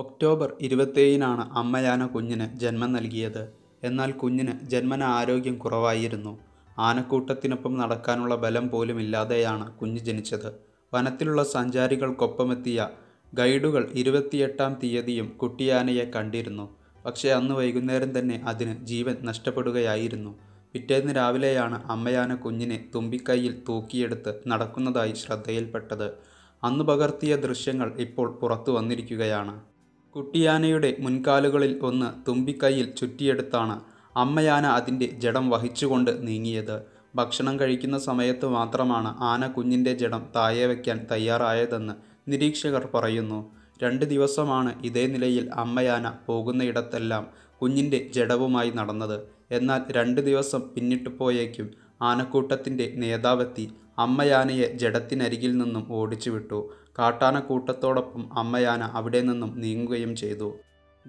October ഇരുപത്തേഴിനാണ് അമ്മയാന കുഞ്ഞിന് ജന്മം നൽകിയത് എന്നാൽ കുഞ്ഞിന് ജന്മന ആരോഗ്യം കുറവായിരുന്നു ആനക്കൂട്ടത്തിനൊപ്പം നടക്കാനുള്ള ബലം പോലും ഇല്ലാതെയാണ് കുഞ്ഞ് ജനിച്ചത് വനത്തിലുള്ള സഞ്ചാരികൾക്കൊപ്പമെത്തിയ ഗൈഡുകൾ ഇരുപത്തിയെട്ടാം തീയതിയും കുട്ടിയാനയെ കണ്ടിരുന്നു പക്ഷേ അന്ന് വൈകുന്നേരം തന്നെ അതിന് ജീവൻ നഷ്ടപ്പെടുകയായിരുന്നു പിറ്റേന്ന് രാവിലെയാണ് അമ്മയാന കുഞ്ഞിനെ തുമ്പിക്കൈയിൽ തൂക്കിയെടുത്ത് നടക്കുന്നതായി ശ്രദ്ധയിൽപ്പെട്ടത് അന്ന് പകർത്തിയ ദൃശ്യങ്ങൾ ഇപ്പോൾ പുറത്തു വന്നിരിക്കുകയാണ് കുട്ടിയാനയുടെ മുൻകാലുകളിൽ ഒന്ന് തുമ്പിക്കൈയിൽ ചുറ്റിയെടുത്താണ് അമ്മയാന അതിൻ്റെ ജഡം വഹിച്ചുകൊണ്ട് നീങ്ങിയത് ഭക്ഷണം കഴിക്കുന്ന സമയത്ത് മാത്രമാണ് ആന കുഞ്ഞിൻ്റെ ജഡം താഴെ വയ്ക്കാൻ തയ്യാറായതെന്ന് നിരീക്ഷകർ പറയുന്നു രണ്ട് ദിവസമാണ് ഇതേ നിലയിൽ അമ്മയാന പോകുന്നയിടത്തെല്ലാം കുഞ്ഞിൻ്റെ ജഡവുമായി നടന്നത് എന്നാൽ രണ്ട് ദിവസം പിന്നിട്ട് പോയേക്കും ആനക്കൂട്ടത്തിൻ്റെ നേതാവെത്തി അമ്മയാനയെ ജഡത്തിനരികിൽ നിന്നും ഓടിച്ചുവിട്ടു കാട്ടാനക്കൂട്ടത്തോടൊപ്പം അമ്മയാന അവിടെ നിന്നും നീങ്ങുകയും ചെയ്തു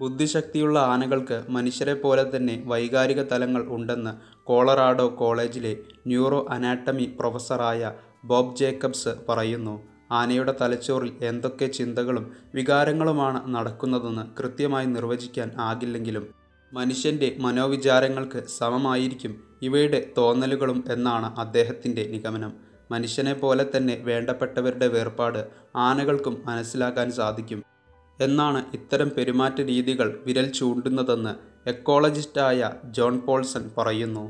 ബുദ്ധിശക്തിയുള്ള ആനകൾക്ക് മനുഷ്യരെ പോലെ തന്നെ വൈകാരിക തലങ്ങൾ ഉണ്ടെന്ന് കോളറാഡോ കോളേജിലെ ന്യൂറോ അനാറ്റമി പ്രൊഫസറായ ബോബ് ജേക്കബ്സ് പറയുന്നു ആനയുടെ തലച്ചോറിൽ എന്തൊക്കെ ചിന്തകളും വികാരങ്ങളുമാണ് നടക്കുന്നതെന്ന് കൃത്യമായി നിർവചിക്കാൻ ആകില്ലെങ്കിലും മനുഷ്യൻ്റെ മനോവിചാരങ്ങൾക്ക് സമമായിരിക്കും ഇവയുടെ തോന്നലുകളും എന്നാണ് അദ്ദേഹത്തിൻ്റെ നിഗമനം മനുഷ്യനെ പോലെ തന്നെ വേണ്ടപ്പെട്ടവരുടെ വേർപാട് ആനകൾക്കും മനസ്സിലാക്കാൻ സാധിക്കും എന്നാണ് ഇത്തരം പെരുമാറ്റ രീതികൾ വിരൽ ചൂണ്ടുന്നതെന്ന് എക്കോളജിസ്റ്റായ ജോൺ പോൾസൺ പറയുന്നു